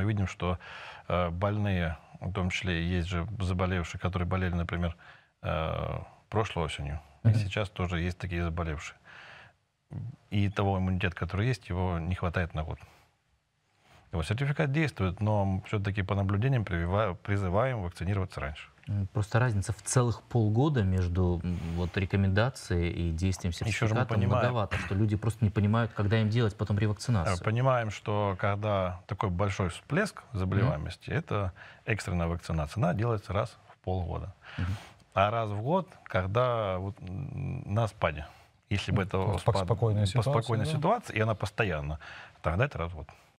Мы видим, что э, больные, в том числе есть же заболевшие, которые болели, например, э, прошлой осенью, mm-hmm. и сейчас тоже есть такие заболевшие. И того иммунитета, который есть, его не хватает на год. Вот, сертификат действует, но все-таки по наблюдениям призываем вакцинироваться раньше. Э, просто разница в целых полгода между вот, рекомендацией и действием сертификата Еще понимаем, многовато, что люди просто не понимают, когда им делать потом э, ревакцинацию. Понимаем, что когда такой большой всплеск заболеваемости, mm-hmm. это экстренная вакцинация. Она делается раз в полгода. Mm-hmm. А раз в год, когда вот, на спаде. Если бы ну, это по спад, спокойная ситуация, по спокойной да? ситуации, и она постоянно, тогда это раз в год.